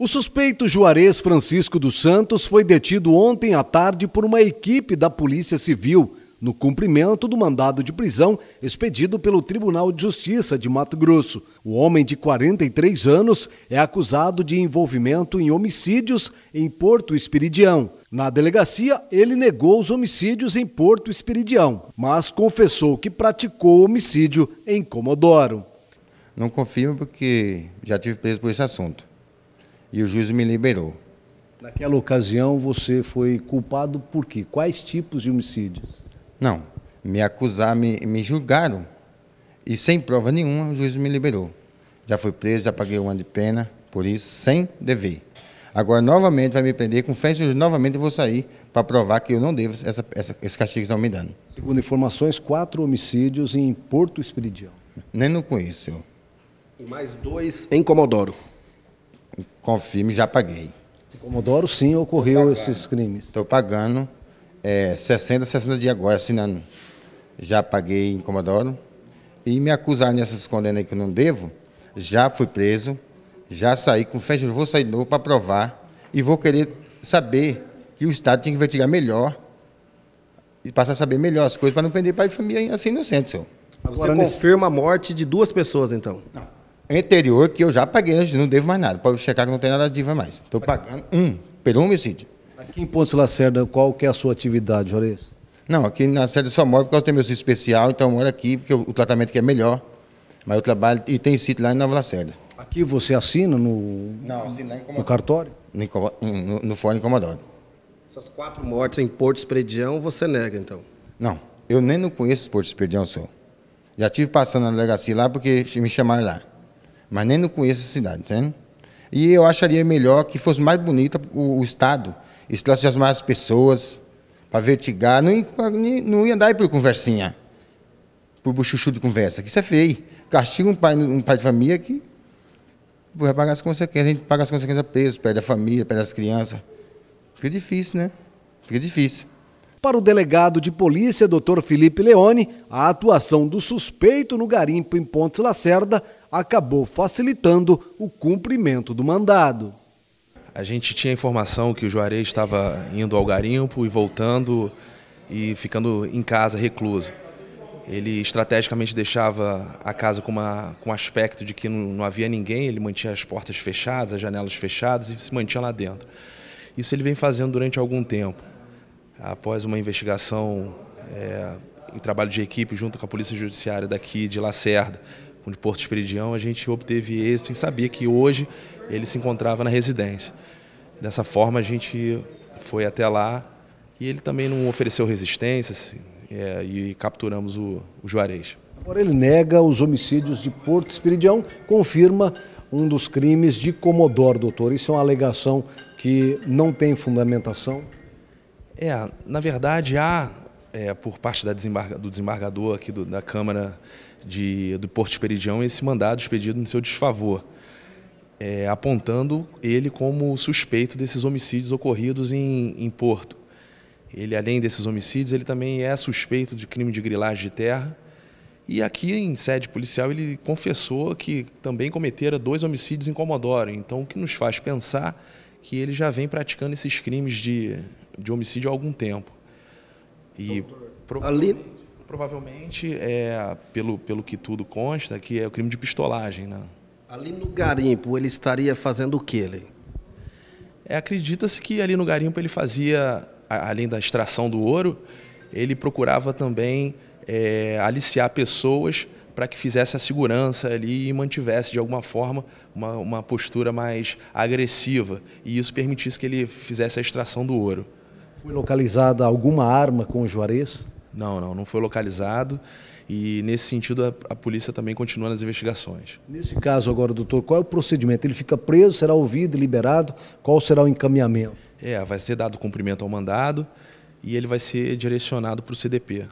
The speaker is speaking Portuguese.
O suspeito Juarez Francisco dos Santos foi detido ontem à tarde por uma equipe da Polícia Civil no cumprimento do mandado de prisão expedido pelo Tribunal de Justiça de Mato Grosso. O homem de 43 anos é acusado de envolvimento em homicídios em Porto Espiridião. Na delegacia, ele negou os homicídios em Porto Espiridião, mas confessou que praticou homicídio em Comodoro. Não confirmo porque já tive preso por esse assunto e o juiz me liberou. Naquela ocasião você foi culpado por quê? Quais tipos de homicídios? Não, me acusaram, me, me julgaram e sem prova nenhuma o juiz me liberou. Já fui preso, já paguei um ano de pena por isso, sem dever. Agora, novamente, vai me prender com fé novamente eu vou sair para provar que eu não devo essa, essa, esse castigo que estão me dando. Segundo informações, quatro homicídios em Porto Espiridião. Nem não conheço. E mais dois em Comodoro. Confirme, já paguei. Comodoro, sim, ocorreu esses crimes. Estou pagando é, 60, 60 dias agora, assinando. Já paguei em Comodoro. E me acusar nessas condenas aí que eu não devo. Já fui preso, já saí com fecho, vou sair de novo para provar. E vou querer saber que o Estado tem que investigar melhor e passar a saber melhor as coisas para não prender pai a família assim inocente, senhor. Agora, Você confirma a morte de duas pessoas, então? Não anterior que eu já paguei, né, não devo mais nada. Pode checar que não tem nada de dívida mais. Estou pagando um pelo homicídio. Aqui em Pontes Lacerda, qual que é a sua atividade, Juarez? Não, aqui na Lacerda eu só moro porque eu tenho meu sítio especial, então eu moro aqui porque o tratamento aqui é melhor. Mas eu trabalho e tem sítio lá em Nova Lacerda. Aqui você assina no, não, assina no cartório? No, no, no Comodoro. Essas quatro mortes em Porto Espedião, você nega, então? Não, eu nem não conheço Porto Espedião, senhor. Já tive passando na delegacia lá porque me chamaram lá mas nem não conheço a cidade, entende? E eu acharia melhor que fosse mais bonito o, o Estado, se mais as pessoas, para vertigar, não, não ia andar aí por conversinha, por chuchu de conversa, que isso é feio. Castiga um pai, um pai de família que vai pagar as consequências, a gente paga as consequências preso, perde a família, perde as crianças. Fica difícil, né? Fica difícil. Para o delegado de polícia, doutor Felipe Leone, a atuação do suspeito no garimpo em Pontes Lacerda acabou facilitando o cumprimento do mandado. A gente tinha informação que o Juarez estava indo ao garimpo e voltando e ficando em casa recluso. Ele estrategicamente deixava a casa com, uma, com um aspecto de que não, não havia ninguém, ele mantinha as portas fechadas, as janelas fechadas e se mantinha lá dentro. Isso ele vem fazendo durante algum tempo. Após uma investigação é, em trabalho de equipe junto com a Polícia Judiciária daqui de Lacerda, de Porto Esperidião, a gente obteve êxito em saber que hoje ele se encontrava na residência. Dessa forma, a gente foi até lá e ele também não ofereceu resistência assim, é, e capturamos o, o Juarez. Agora ele nega os homicídios de Porto Esperidião, confirma um dos crimes de Comodoro, doutor. Isso é uma alegação que não tem fundamentação? É, na verdade há é, por parte desembarga, do desembargador aqui do, da Câmara de, do Porto Esperidião esse mandado expedido em seu desfavor, é, apontando ele como suspeito desses homicídios ocorridos em, em, Porto. Ele, além desses homicídios, ele também é suspeito de crime de grilagem de terra. E aqui em sede policial ele confessou que também cometera dois homicídios em Comodoro. Então, o que nos faz pensar que ele já vem praticando esses crimes de, de homicídio há algum tempo. E provavelmente, ali... provavelmente é, pelo, pelo que tudo consta, que é o crime de pistolagem. Né? Ali no garimpo, ele estaria fazendo o que, ele? É, Acredita-se que ali no garimpo ele fazia, além da extração do ouro, ele procurava também é, aliciar pessoas para que fizesse a segurança ali e mantivesse de alguma forma uma, uma postura mais agressiva e isso permitisse que ele fizesse a extração do ouro. Foi localizada alguma arma com o Juarez? Não, não, não foi localizado. E nesse sentido a, a, polícia também continua nas investigações. Nesse caso agora, doutor, qual é o procedimento? Ele fica preso, será ouvido, liberado? Qual será o encaminhamento? É, vai ser dado cumprimento ao mandado e ele vai ser direcionado para o CDP,